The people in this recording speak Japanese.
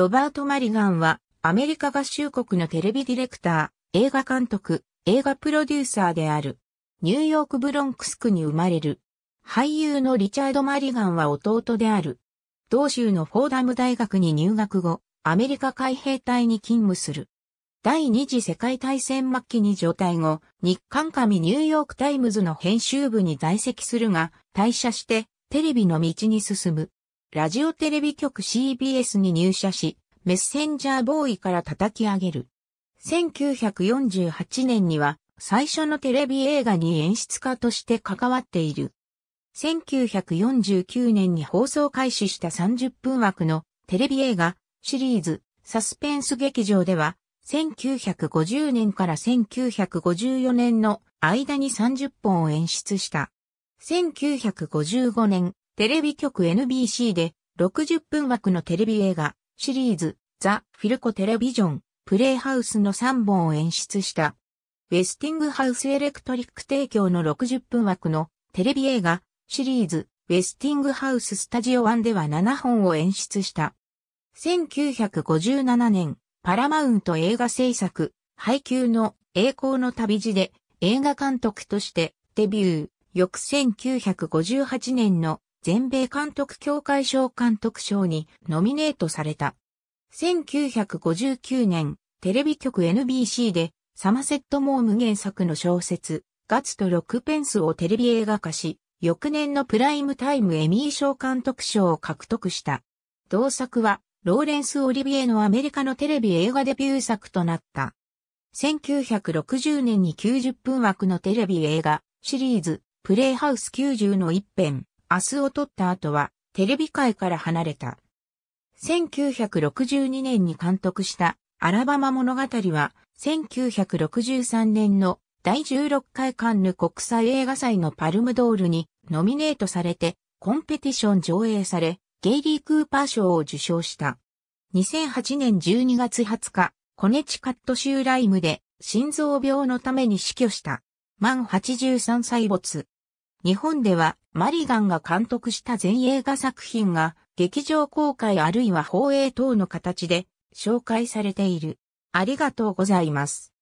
ロバート・マリガンは、アメリカ合衆国のテレビディレクター、映画監督、映画プロデューサーである。ニューヨークブロンクス区に生まれる。俳優のリチャード・マリガンは弟である。同州のフォーダム大学に入学後、アメリカ海兵隊に勤務する。第二次世界大戦末期に上退後、日韓紙ニューヨークタイムズの編集部に在籍するが、退社してテレビの道に進む。ラジオテレビ局 CBS に入社し、メッセンジャーボーイから叩き上げる。1948年には最初のテレビ映画に演出家として関わっている。1949年に放送開始した30分枠のテレビ映画シリーズサスペンス劇場では1950年から1954年の間に30本を演出した。1955年テレビ局 NBC で60分枠のテレビ映画シリーズザ・フィルコテレビジョンプレイハウスの3本を演出した。ウェスティングハウスエレクトリック提供の60分枠のテレビ映画シリーズウェスティングハウススタジオ1では7本を演出した。1957年パラマウント映画制作配給の栄光の旅路で映画監督としてデビュー。翌1958年の全米監督協会賞監督賞にノミネートされた。1959年、テレビ局 NBC でサマセット・モーム原作の小説、ガツとロックペンスをテレビ映画化し、翌年のプライムタイムエミー賞監督賞を獲得した。同作は、ローレンス・オリビエのアメリカのテレビ映画デビュー作となった。1960年に90分枠のテレビ映画シリーズ、プレイハウス90の一編、明日を取った後は、テレビ界から離れた。1962年に監督したアラバマ物語は、1963年の第16回カンヌ国際映画祭のパルムドールにノミネートされて、コンペティション上映され、ゲイリー・クーパー賞を受賞した。2008年12月20日、コネチカット州ライムで心臓病のために死去した。満83歳没。日本ではマリガンが監督した全映画作品が劇場公開あるいは放映等の形で紹介されている。ありがとうございます。